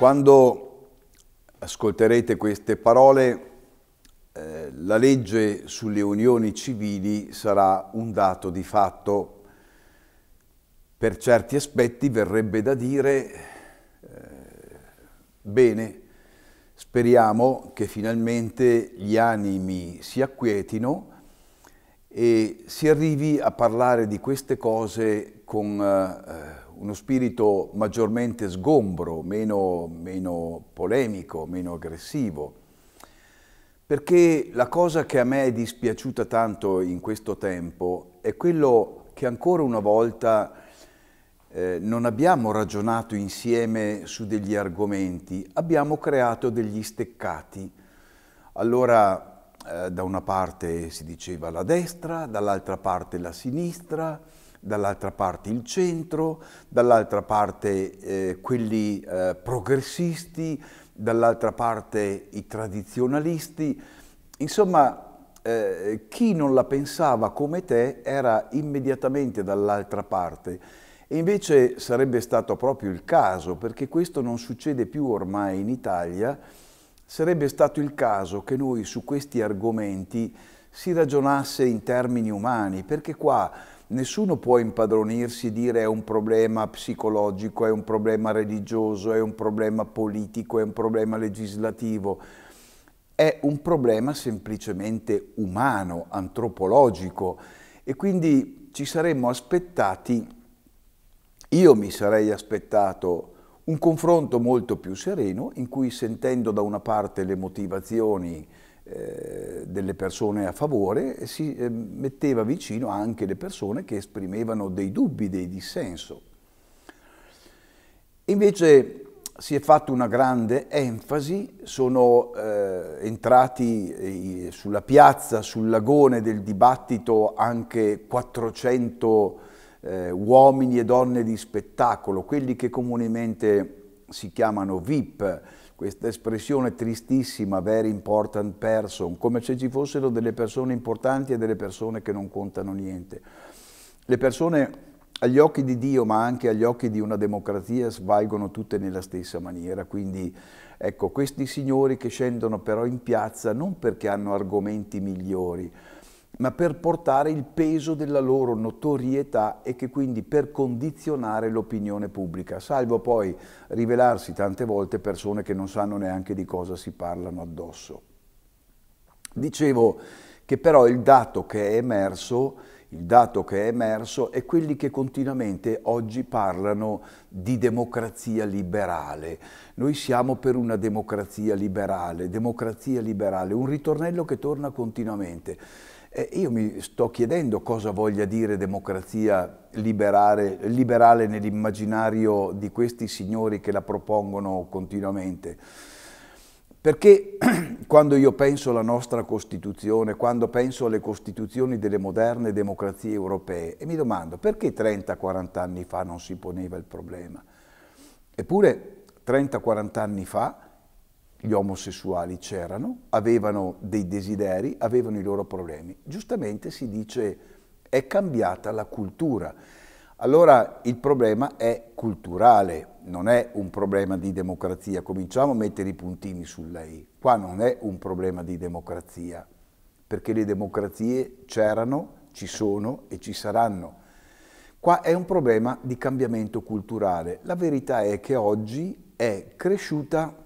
Quando ascolterete queste parole, eh, la legge sulle unioni civili sarà un dato di fatto. Per certi aspetti verrebbe da dire, eh, bene, speriamo che finalmente gli animi si acquietino e si arrivi a parlare di queste cose con eh, uno spirito maggiormente sgombro, meno, meno polemico, meno aggressivo. Perché la cosa che a me è dispiaciuta tanto in questo tempo è quello che ancora una volta eh, non abbiamo ragionato insieme su degli argomenti, abbiamo creato degli steccati. Allora eh, da una parte si diceva la destra, dall'altra parte la sinistra, dall'altra parte il centro, dall'altra parte eh, quelli eh, progressisti, dall'altra parte i tradizionalisti. Insomma, eh, chi non la pensava come te era immediatamente dall'altra parte. E invece sarebbe stato proprio il caso, perché questo non succede più ormai in Italia, sarebbe stato il caso che noi su questi argomenti si ragionasse in termini umani, perché qua nessuno può impadronirsi e dire è un problema psicologico, è un problema religioso, è un problema politico, è un problema legislativo. È un problema semplicemente umano, antropologico e quindi ci saremmo aspettati, io mi sarei aspettato un confronto molto più sereno in cui sentendo da una parte le motivazioni eh, delle persone a favore, e si eh, metteva vicino anche le persone che esprimevano dei dubbi, dei dissenso. Invece si è fatta una grande enfasi, sono eh, entrati eh, sulla piazza, sul lagone del dibattito anche 400 uomini e donne di spettacolo, quelli che comunemente si chiamano VIP, questa espressione tristissima, very important person, come se ci fossero delle persone importanti e delle persone che non contano niente. Le persone agli occhi di Dio, ma anche agli occhi di una democrazia, svalgono tutte nella stessa maniera. Quindi, ecco, questi signori che scendono però in piazza non perché hanno argomenti migliori, ma per portare il peso della loro notorietà e che quindi per condizionare l'opinione pubblica, salvo poi rivelarsi tante volte persone che non sanno neanche di cosa si parlano addosso. Dicevo che però il dato che è emerso il dato che è emerso è quelli che continuamente oggi parlano di democrazia liberale. Noi siamo per una democrazia liberale, democrazia liberale, un ritornello che torna continuamente. Eh, io mi sto chiedendo cosa voglia dire democrazia liberare, liberale nell'immaginario di questi signori che la propongono continuamente. Perché quando io penso alla nostra Costituzione, quando penso alle Costituzioni delle moderne democrazie europee, e mi domando perché 30-40 anni fa non si poneva il problema? Eppure 30-40 anni fa gli omosessuali c'erano, avevano dei desideri, avevano i loro problemi. Giustamente si dice è cambiata la cultura. Allora il problema è culturale, non è un problema di democrazia. Cominciamo a mettere i puntini su lei. Qua non è un problema di democrazia, perché le democrazie c'erano, ci sono e ci saranno. Qua è un problema di cambiamento culturale. La verità è che oggi è cresciuta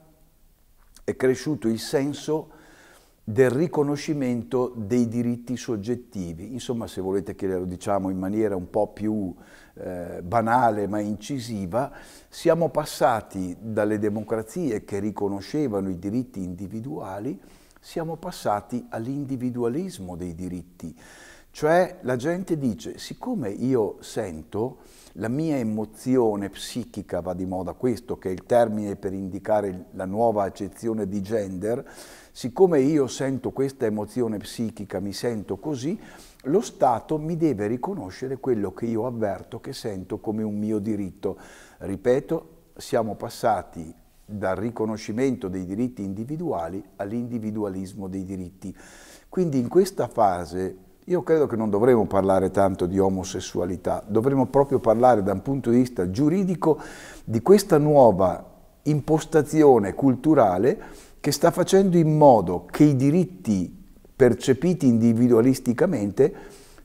è cresciuto il senso del riconoscimento dei diritti soggettivi. Insomma, se volete che lo diciamo in maniera un po' più eh, banale ma incisiva, siamo passati dalle democrazie che riconoscevano i diritti individuali, siamo passati all'individualismo dei diritti. Cioè la gente dice, siccome io sento, la mia emozione psichica va di moda questo, che è il termine per indicare la nuova accezione di gender. Siccome io sento questa emozione psichica, mi sento così, lo Stato mi deve riconoscere quello che io avverto, che sento come un mio diritto. Ripeto, siamo passati dal riconoscimento dei diritti individuali all'individualismo dei diritti. Quindi in questa fase io credo che non dovremmo parlare tanto di omosessualità, dovremmo proprio parlare da un punto di vista giuridico di questa nuova impostazione culturale che sta facendo in modo che i diritti percepiti individualisticamente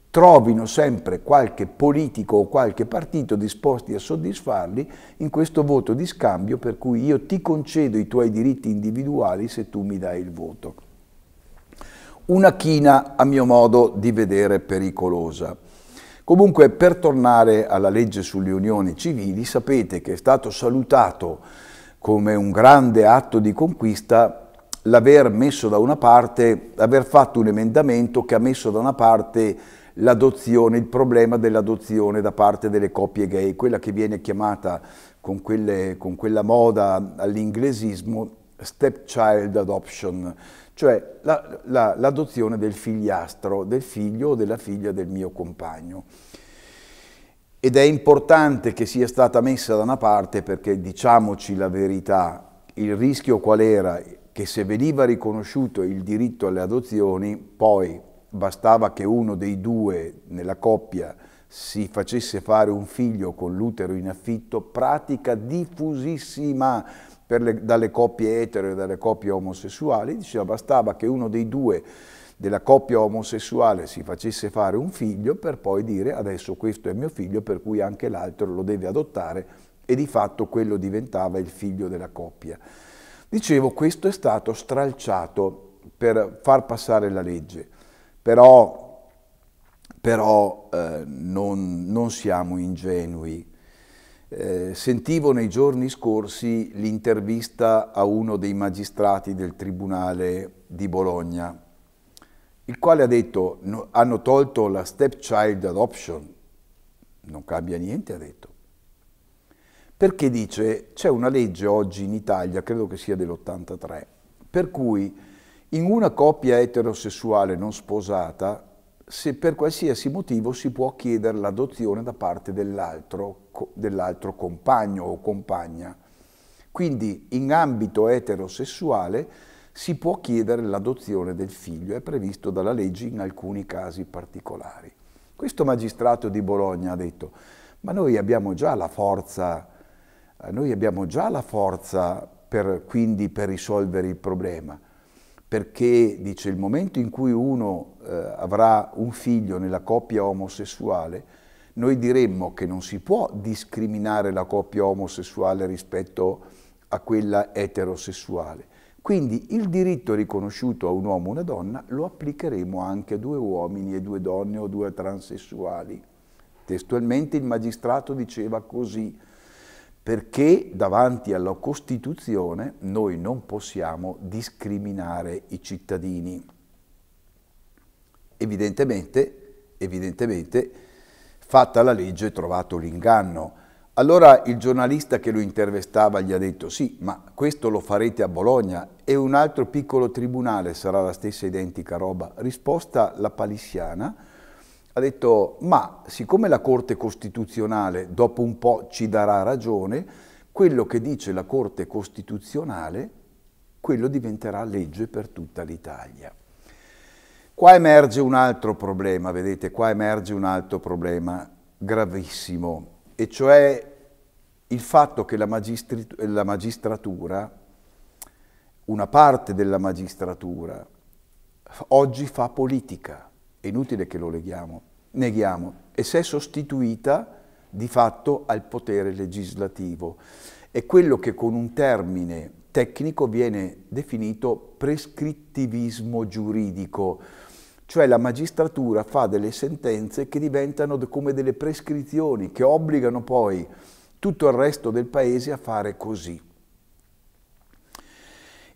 trovino sempre qualche politico o qualche partito disposti a soddisfarli in questo voto di scambio per cui io ti concedo i tuoi diritti individuali se tu mi dai il voto una china a mio modo di vedere pericolosa. Comunque per tornare alla legge sulle unioni civili sapete che è stato salutato come un grande atto di conquista l'aver messo da una parte, aver fatto un emendamento che ha messo da una parte l'adozione, il problema dell'adozione da parte delle coppie gay, quella che viene chiamata con, quelle, con quella moda all'inglesismo stepchild adoption, cioè l'adozione la, la, del figliastro, del figlio o della figlia del mio compagno. Ed è importante che sia stata messa da una parte perché, diciamoci la verità, il rischio qual era? Che se veniva riconosciuto il diritto alle adozioni, poi bastava che uno dei due nella coppia si facesse fare un figlio con l'utero in affitto, pratica diffusissima le, dalle coppie etere, dalle coppie omosessuali, diceva bastava che uno dei due della coppia omosessuale si facesse fare un figlio per poi dire adesso questo è mio figlio per cui anche l'altro lo deve adottare e di fatto quello diventava il figlio della coppia. Dicevo, questo è stato stralciato per far passare la legge, però, però eh, non, non siamo ingenui eh, sentivo nei giorni scorsi l'intervista a uno dei magistrati del Tribunale di Bologna, il quale ha detto no, hanno tolto la stepchild adoption, non cambia niente ha detto, perché dice c'è una legge oggi in Italia, credo che sia dell'83, per cui in una coppia eterosessuale non sposata se per qualsiasi motivo si può chiedere l'adozione da parte dell'altro dell compagno o compagna. Quindi in ambito eterosessuale si può chiedere l'adozione del figlio, è previsto dalla legge in alcuni casi particolari. Questo magistrato di Bologna ha detto, ma noi abbiamo già la forza, eh, noi abbiamo già la forza per, quindi per risolvere il problema perché dice il momento in cui uno eh, avrà un figlio nella coppia omosessuale, noi diremmo che non si può discriminare la coppia omosessuale rispetto a quella eterosessuale. Quindi il diritto riconosciuto a un uomo e una donna lo applicheremo anche a due uomini e due donne o due transessuali. Testualmente il magistrato diceva così, perché davanti alla Costituzione noi non possiamo discriminare i cittadini. Evidentemente, evidentemente fatta la legge è trovato l'inganno. Allora il giornalista che lo intervistava gli ha detto sì, ma questo lo farete a Bologna e un altro piccolo tribunale sarà la stessa identica roba. Risposta la palissiana, ha detto ma siccome la Corte Costituzionale dopo un po' ci darà ragione, quello che dice la Corte Costituzionale, quello diventerà legge per tutta l'Italia. Qua emerge un altro problema, vedete, qua emerge un altro problema gravissimo, e cioè il fatto che la, la magistratura, una parte della magistratura, oggi fa politica è inutile che lo leghiamo, neghiamo, e si è sostituita di fatto al potere legislativo. È quello che con un termine tecnico viene definito prescrittivismo giuridico, cioè la magistratura fa delle sentenze che diventano come delle prescrizioni, che obbligano poi tutto il resto del paese a fare così.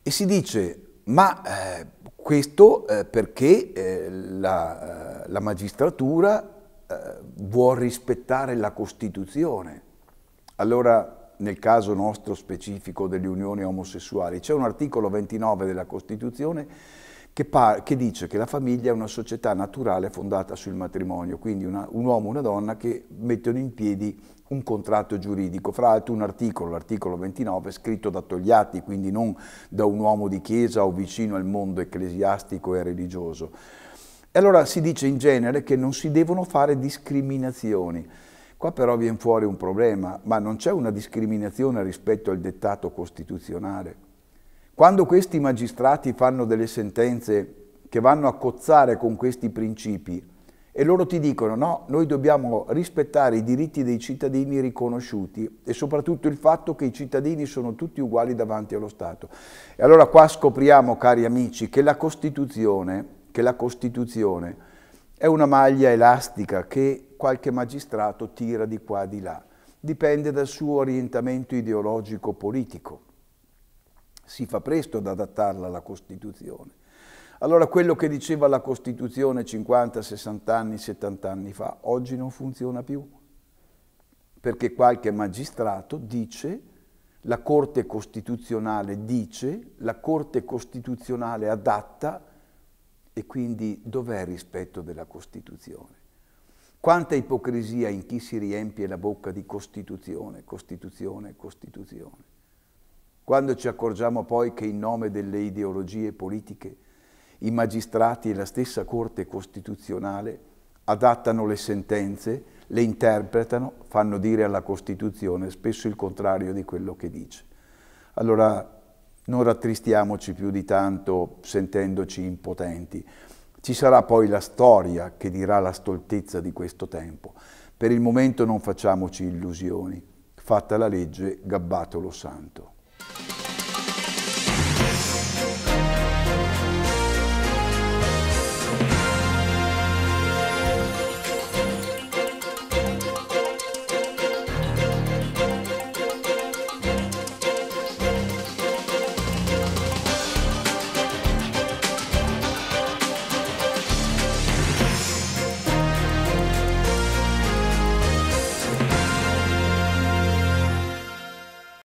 E si dice, ma eh, questo eh, perché eh, la, eh, la, magistratura eh, vuole rispettare la Costituzione. Allora, nel caso nostro specifico delle unioni omosessuali, c'è un articolo 29 della Costituzione che, che, dice che la famiglia è una società naturale fondata sul matrimonio, quindi una, un uomo e una donna che mettono in piedi un contratto giuridico, fra l'altro un articolo, l'articolo 29, scritto da Togliatti, quindi non da un uomo di chiesa o vicino al mondo ecclesiastico e religioso. E allora si dice in genere che non si devono fare discriminazioni. Qua però viene fuori un problema, ma non c'è una discriminazione rispetto al dettato costituzionale. Quando questi magistrati fanno delle sentenze che vanno a cozzare con questi principi e loro ti dicono no, noi dobbiamo rispettare i diritti dei cittadini riconosciuti e soprattutto il fatto che i cittadini sono tutti uguali davanti allo Stato. E allora qua scopriamo, cari amici, che la Costituzione, che la Costituzione è una maglia elastica che qualche magistrato tira di qua e di là. Dipende dal suo orientamento ideologico-politico si fa presto ad adattarla alla Costituzione. Allora quello che diceva la Costituzione 50, 60 anni, 70 anni fa, oggi non funziona più, perché qualche magistrato dice, la Corte Costituzionale dice, la Corte Costituzionale adatta e quindi dov'è il rispetto della Costituzione? Quanta ipocrisia in chi si riempie la bocca di Costituzione, Costituzione, Costituzione. Quando ci accorgiamo poi che in nome delle ideologie politiche i magistrati e la stessa Corte Costituzionale adattano le sentenze, le interpretano, fanno dire alla Costituzione spesso il contrario di quello che dice. Allora non rattristiamoci più di tanto sentendoci impotenti. Ci sarà poi la storia che dirà la stoltezza di questo tempo. Per il momento non facciamoci illusioni. Fatta la legge, gabbato lo santo. Bye.